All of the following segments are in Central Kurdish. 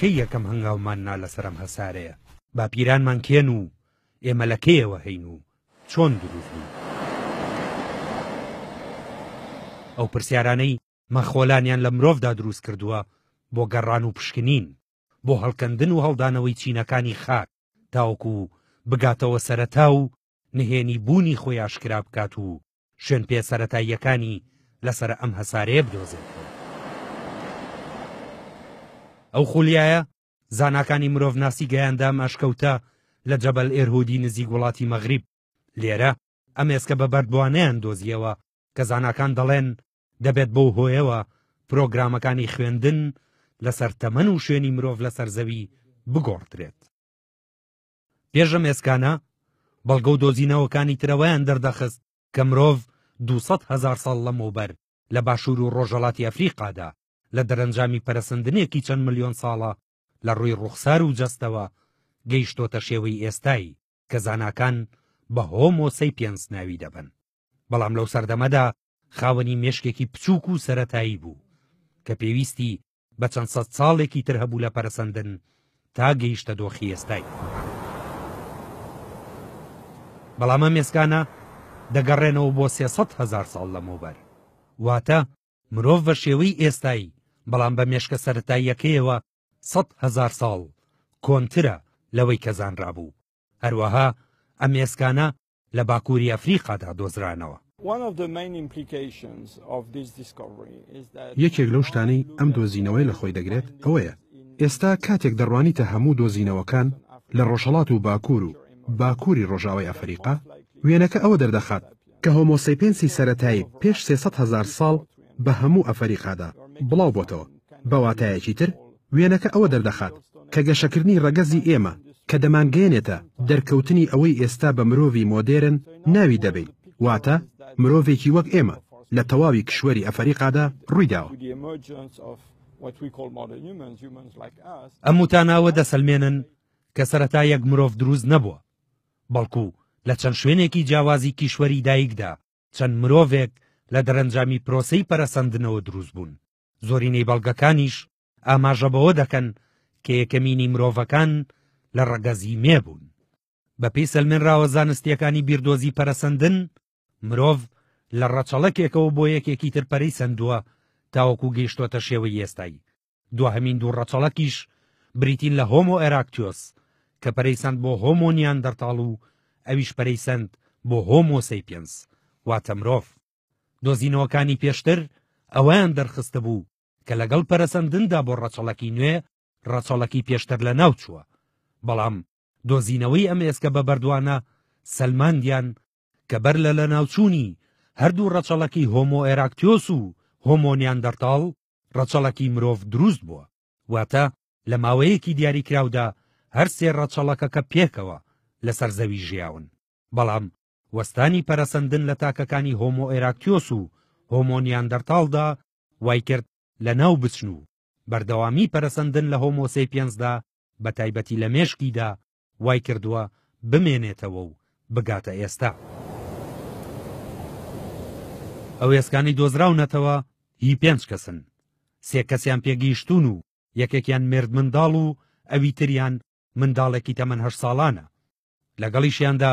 کەی یەکەم هەنگاومان نا لەسەرم هەسارەیە با پیرانمان کێن و ئێمە لەکەیەوە هەین و چۆن دروستنی ئەو پرسیارانەی مەخۆلانیان لە مرۆڤدا دروست کردووە بۆ گەڕان و پشکنین بۆ هەڵکەندن و هەڵدانەوەی چینەکانی خاک تاوکو بگاتەوە سەرەتا و نهێنی بوونی خۆی ئاشکرا بکات و شوێن پێ سەتاییەکانی لەسەر ئەم هەسارەیە بدۆزێت ئەو خولیایە زاناکانی مرۆڤناسی گەیاندا ماشکەوتە لە جەبەل ئێرهودی نزیک وڵاتی مەغریب لێرە ئەم ئێسکە بە بەردوانیان دۆزیەوە کە زانکان دەڵێن دەبێت بەو هۆیەوە پرۆگرامەکانی خوێندن لەسەر تەمەن و شوێنی مرۆڤ لەسەر زەوی بگۆڕدرێت پێشە مێسکانە بەڵگە و دۆزینەوەکانی ترەوەیان دەردەخست کە مرۆڤ 200 هزار ساڵ لە مۆبەر لە باشوور و ڕۆژەڵاتی ئەفریقادا لە دەرەنجامی پەرسەندنێکی چەند ملیۆن ساڵە لە ڕووی ڕوخسار و جەستەوە گەیشتۆتە شێوەی ئێستایی کە زانکان بە هۆمۆسەی پێنس ناوی دەبن بەڵام لەو سەردەمەدا خاوەنی مێشکێکی بچووک و سەتایی بوو کە پێویستی بە چەند سە ساڵێکی تر هەبوو لە پەرسەندن تا گەیشتە دۆخی ئێستایی بەڵامە مێسکانە دەگەڕێنەوە بۆ 300 هزار ساڵ لە مۆبەر واتە مرۆڤ بە شێوەی ئێستایی بەڵام بە مێشکە سەتاییەکەیەوە سەد هزار ساڵ کۆنترە لەوەی کەزان ڕابوو هەروەها ئەمێسکانە لە باکووری ئەفریقادا دۆزرانەوە یەکێک لەو شتانی ئەم دۆزینەوەی لە خۆی دەگرێت ئەوەیە ئێستا کاتێک دەڕوانیتە هەموو دۆزینەوەکان لە ڕۆژەڵات و باکوور و باکووری ڕۆژاوی ئەفریقا وێنەکە ئەوە دەردەخات کە هۆمۆسیپنسی سەتایی پێش 300 هزار ساڵ بە هەموو ئەفریقادا بڵاو بۆتەوە بەواتایەکی تر وێنەکە ئەوە دەردەخات کە گەشەکردنی ڕەگەزی ئێمە کە دەمانگەێنێتە دەرکەوتنی ئەوەی ئێستا بە مرۆڤی مۆدێرن ناوی دەبێت واتە مرۆڤێکی وەک ئێمە لە تەواوی کشوەری ئەفریقادا ڕوویداوە ئەم وتاناوە دەسەلمێنن کە سەرەتا یەک مرۆڤ دروست نەبووە بەڵکو لە چەند شوێنێکی جیاوازی کیشوەری دایکدا چەند مرۆڤێک لە دەرەنجامی پرۆسەی پەرەسەندنەوە دروست بوون زۆرینەی بەڵگەکانیش ئاماژە بەوە دەکەن کە یەکەمینی مرۆڤەکان لە ڕەگەزی مێبوون بە پێی سەلمێنراوە زانستیەکانی بیردۆزی پەرەسەندن مرۆڤ لە ڕەچەڵکێکەوە بۆ یەکێکی ترپەرەی سندووە تاوەکو گەیشتۆتە شێوەی ئێستایی دوهەمین دوو ڕەچەڵەکیش بریتین لە هۆمۆ ئێراکتیۆس کە پەرەیسەند بۆ هۆمۆنیان دەرتاڵ و ئەویش پەرەیسەند بۆ هۆمۆسەی پێنس واتە مرۆڤ دۆزینەوەکانی پێشتر ئەویان دەرخستە بوو کە لەگەڵ پەرسەندندا بۆ ڕەچەڵەکی نوێ ڕەچەڵەکی پێشتر لە ناو چووە بەڵام دۆزینەوەی ئەم ئێسکە بە بەردوانە سەلماندیان کە بەر لە لە ناوچوونی هەردوو ڕەچەڵەکی هۆمۆ ئێراکتیۆس و هۆمۆنیان دەرتاڵ ڕەچەڵەکی مرۆڤ دروست بووە واتە لە ماوەیەکی دیاریکراودا هەر سێ ڕەچەڵەکە کە پێکەوە لەسەر زەوی ژیاون بەڵام وەستانی پەرەسەندن لە تاکەکانی هۆمۆ ئێراکتیۆس و هۆمۆنیان دەرتاڵدا وای کرد لە ناو بچن و بەردەوامی پەرسەندن لە هۆمۆسی پێنجدا بە تایبەتی لە مێشکیدا وای کردووە بمێنێتەوە و بگاتە ئێستا ئەو ئێسکانی دۆزراونەتەوە هی پێنج کەسن سێ کەسیان پێگەیشتون و یەکێکیان مرد منداڵ و ئەوی تریان منداڵێکی تەمەەن هەر ساڵانە لەگەڵیشیاندا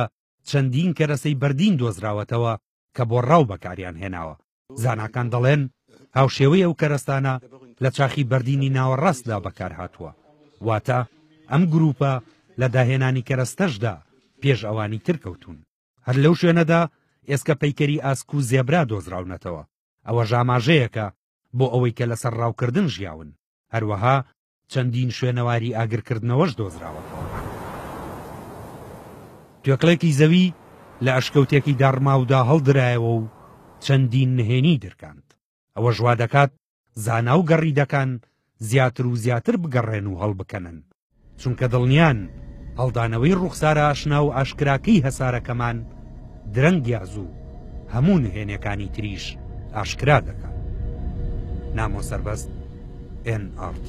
چەندین کەرەسەی بەردین دۆزراوەتەوە کە بۆ ڕاو بەکاریان هێناوە زاناکان دەڵێن هاوشێوەی ئەو کەرستانە لە چاخی بەردینی ناوەڕاستدا بەکار هاتووە واتە ئەم گروپە لە داهێنانی کەرستەشدا پێش ئەوانی ترکەوتون هەر لەو شوێنەدا ئێسکە پەیکەری ئاسکو و زێبرا دۆزراونەتەوە ئەوە ژاماژەیەکە بۆ ئەوەی کە لەسەر ڕاوکردن ژیاون هەروەها چەندین شوێنەواری ئاگرکردنەوەش دۆزراوەتەوە توێکڵێکی زەوی لە ئەشکەوتێکی داڕماودا هەڵدرایەوە و چەندین نهێنی درکاند ئەوە ژوا دەکات زانا و گەڕیدەکان زیاتر و زیاتر بگەڕێن و هەڵبکەنن چونکە دڵنیان هەڵدانەوەی ڕوخسارە ئاشنا و ئاشکراکەی هەسارەکەمان درەنگیاز و هەموو نهێنەکانی تریش ئاشکرا دەکات نامۆ سربەست NRT.